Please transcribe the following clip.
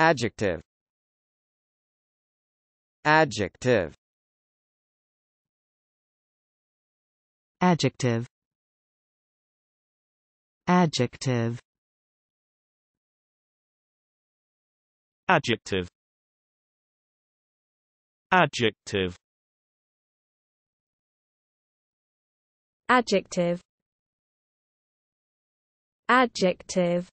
Adjective Adjective Adjective Adjective Adjective Adjective Adjective Adjective